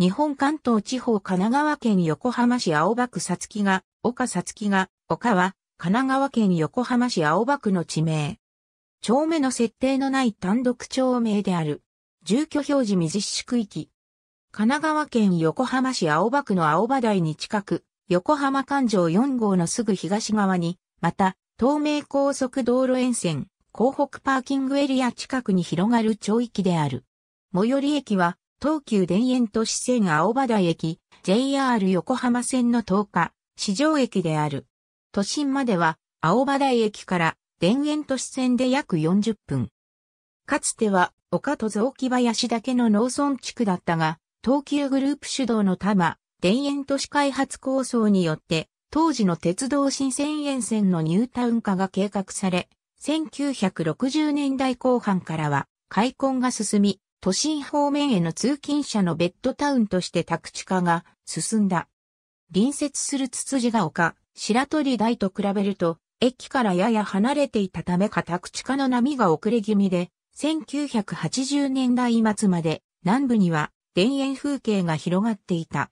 日本関東地方神奈川県横浜市青葉区さつきが、岡さつきが、岡は、神奈川県横浜市青葉区の地名。町目の設定のない単独町名である。住居表示未実施区域。神奈川県横浜市青葉区の青葉台に近く、横浜環状4号のすぐ東側に、また、東名高速道路沿線、港北パーキングエリア近くに広がる町域である。最寄り駅は、東急田園都市線青葉台駅、JR 横浜線の10日、市場駅である。都心までは、青葉台駅から田園都市線で約40分。かつては、丘と雑木林だけの農村地区だったが、東急グループ主導の多摩、田園都市開発構想によって、当時の鉄道新千円線のニュータウン化が計画され、1960年代後半からは、開墾が進み、都心方面への通勤者のベッドタウンとして宅地化が進んだ。隣接するつじが丘、白鳥台と比べると、駅からやや離れていたためか宅地化の波が遅れ気味で、1980年代末まで南部には田園風景が広がっていた。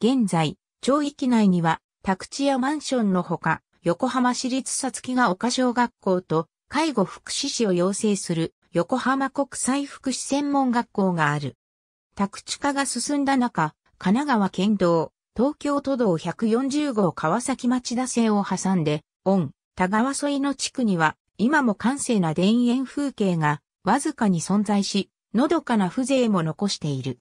現在、町域内には宅地やマンションのほか、横浜市立さつきが丘小学校と介護福祉士を養成する横浜国際福祉専門学校がある。宅地化が進んだ中、神奈川県道、東京都道140号川崎町田線を挟んで、御、田川沿いの地区には、今も閑静な田園風景が、わずかに存在し、のどかな風情も残している。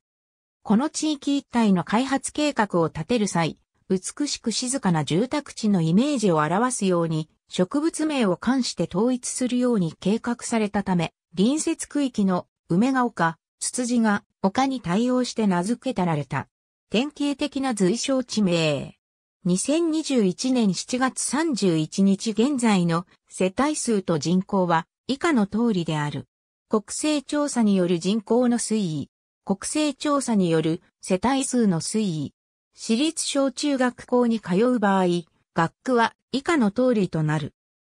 この地域一帯の開発計画を立てる際、美しく静かな住宅地のイメージを表すように、植物名を冠して統一するように計画されたため、隣接区域の梅が丘、ツツジが丘に対応して名付けたられた。典型的な随称地名。2021年7月31日現在の世帯数と人口は以下の通りである。国勢調査による人口の推移。国勢調査による世帯数の推移。私立小中学校に通う場合、学区は以下の通りとなる。